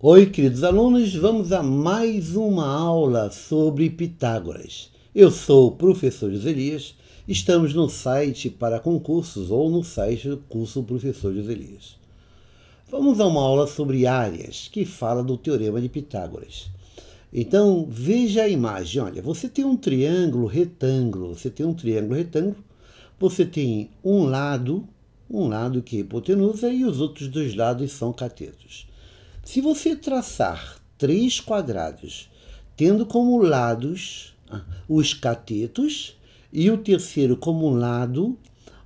Oi, queridos alunos, vamos a mais uma aula sobre Pitágoras. Eu sou o professor Joselias, estamos no site para concursos ou no site do curso Professor Joselias. Vamos a uma aula sobre áreas, que fala do Teorema de Pitágoras. Então, veja a imagem, olha, você tem um triângulo retângulo, você tem um triângulo retângulo, você tem um lado, um lado que é hipotenusa e os outros dois lados são catetos. Se você traçar três quadrados, tendo como lados ah, os catetos e o terceiro como lado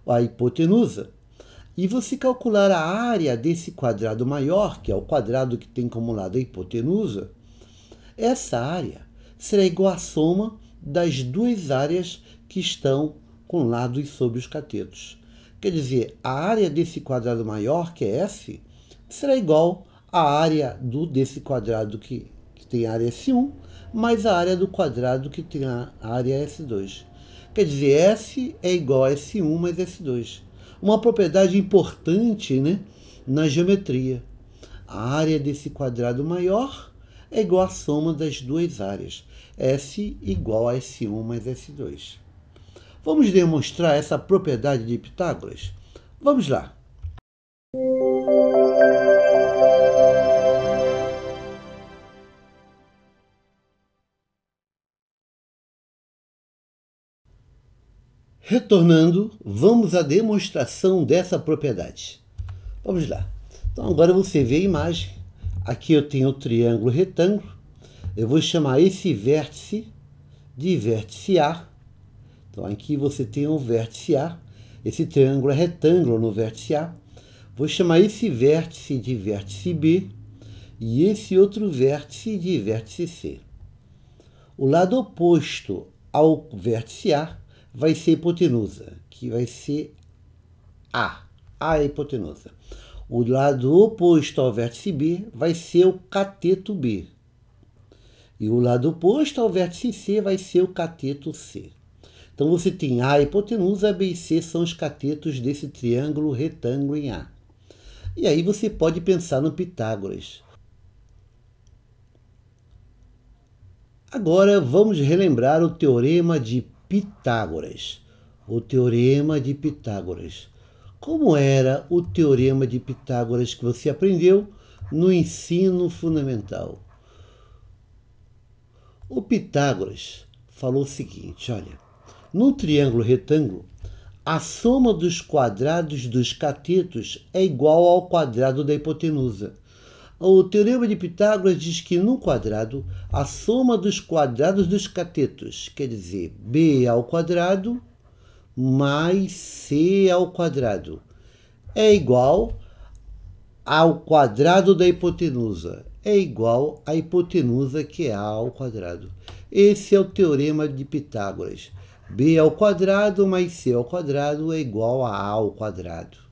a hipotenusa, e você calcular a área desse quadrado maior, que é o quadrado que tem como lado a hipotenusa, essa área será igual à soma das duas áreas que estão com lados sobre os catetos. Quer dizer, a área desse quadrado maior, que é S, será igual a área do, desse quadrado que, que tem área S1 mais a área do quadrado que tem a área S2. Quer dizer, S é igual a S1 mais S2. Uma propriedade importante né, na geometria. A área desse quadrado maior é igual à soma das duas áreas. S igual a S1 mais S2. Vamos demonstrar essa propriedade de Pitágoras? Vamos lá. Retornando, vamos à demonstração dessa propriedade. Vamos lá. Então agora você vê a imagem. Aqui eu tenho o triângulo retângulo. Eu vou chamar esse vértice de vértice A. Então aqui você tem o um vértice A. Esse triângulo é retângulo no vértice A. Vou chamar esse vértice de vértice B e esse outro vértice de vértice C. O lado oposto ao vértice A vai ser hipotenusa, que vai ser A. A é hipotenusa. O lado oposto ao vértice B vai ser o cateto B. E o lado oposto ao vértice C vai ser o cateto C. Então você tem A hipotenusa, B e C são os catetos desse triângulo retângulo em A. E aí você pode pensar no Pitágoras. Agora vamos relembrar o teorema de Pitágoras, o Teorema de Pitágoras. Como era o Teorema de Pitágoras que você aprendeu no ensino fundamental? O Pitágoras falou o seguinte: olha, no triângulo retângulo, a soma dos quadrados dos catetos é igual ao quadrado da hipotenusa. O teorema de Pitágoras diz que no quadrado a soma dos quadrados dos catetos, quer dizer, b ao quadrado mais c ao quadrado, é igual ao quadrado da hipotenusa, é igual à hipotenusa que é a ao quadrado. Esse é o teorema de Pitágoras. b ao quadrado mais c ao quadrado é igual a a ao quadrado.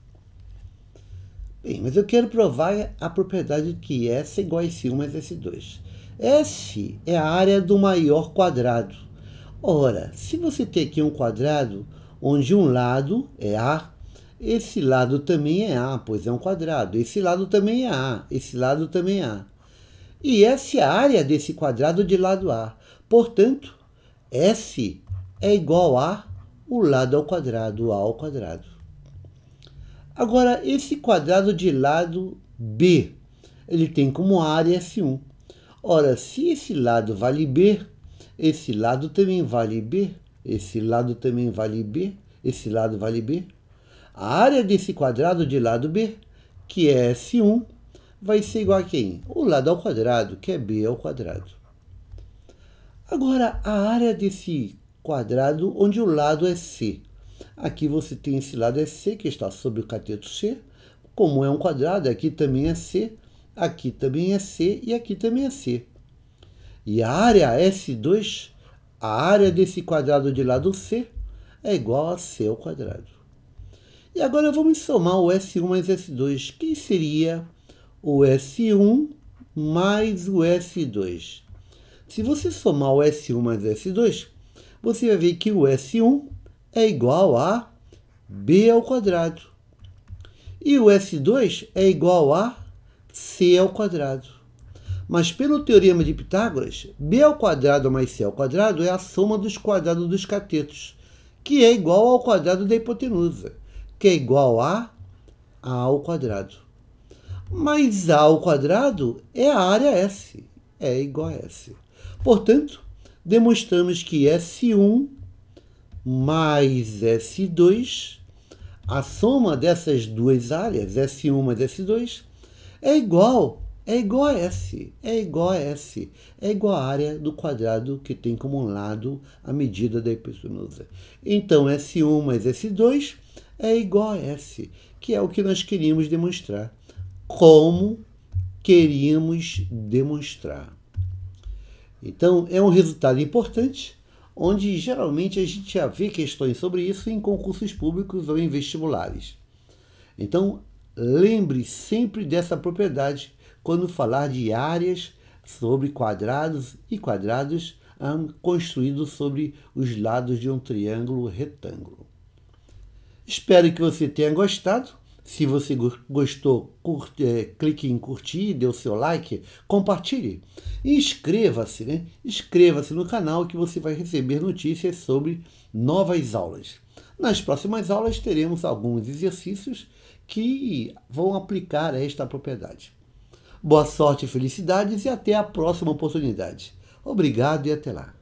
Bem, mas eu quero provar a propriedade que S é igual a S1 mais S2. S é a área do maior quadrado. Ora, se você tem aqui um quadrado onde um lado é A, esse lado também é A, pois é um quadrado. Esse lado também é A, esse lado também é A. E S é a área desse quadrado de lado A. Portanto, S é igual a o lado ao quadrado, A ao quadrado. Agora, esse quadrado de lado B, ele tem como área s 1 Ora, se esse lado vale B, esse lado também vale B, esse lado também vale B, esse lado vale B. A área desse quadrado de lado B, que é S1, vai ser igual a quem? O lado ao quadrado, que é B ao quadrado. Agora, a área desse quadrado onde o lado é C. Aqui você tem esse lado é C, que está sobre o cateto C. Como é um quadrado, aqui também é C, aqui também é C e aqui também é C. E a área S2, a área desse quadrado de lado C, é igual a C ao quadrado. E agora vamos somar o S1 mais S2, que seria o S1 mais o S2. Se você somar o S1 mais S2, você vai ver que o S1 é igual a b ao quadrado. E o S2 é igual a c ao quadrado. Mas pelo teorema de Pitágoras, b ao quadrado mais c ao quadrado é a soma dos quadrados dos catetos, que é igual ao quadrado da hipotenusa, que é igual a a ao quadrado. Mas a ao quadrado é a área S, é igual a S. Portanto, demonstramos que S1 mais S2, a soma dessas duas áreas, S1 mais S2, é igual, é igual a S, é igual a S, é igual à área do quadrado que tem como lado a medida da hipotenusa. Então, S1 mais S2 é igual a S, que é o que nós queríamos demonstrar. Como queríamos demonstrar. Então, é um resultado importante onde geralmente a gente já vê questões sobre isso em concursos públicos ou em vestibulares. Então, lembre sempre dessa propriedade quando falar de áreas sobre quadrados e quadrados um, construídos sobre os lados de um triângulo retângulo. Espero que você tenha gostado se você gostou, curte, é, clique em curtir, dê o seu like, compartilhe. E inscreva-se, né? Inscreva-se no canal que você vai receber notícias sobre novas aulas. Nas próximas aulas teremos alguns exercícios que vão aplicar esta propriedade. Boa sorte, felicidades e até a próxima oportunidade. Obrigado e até lá.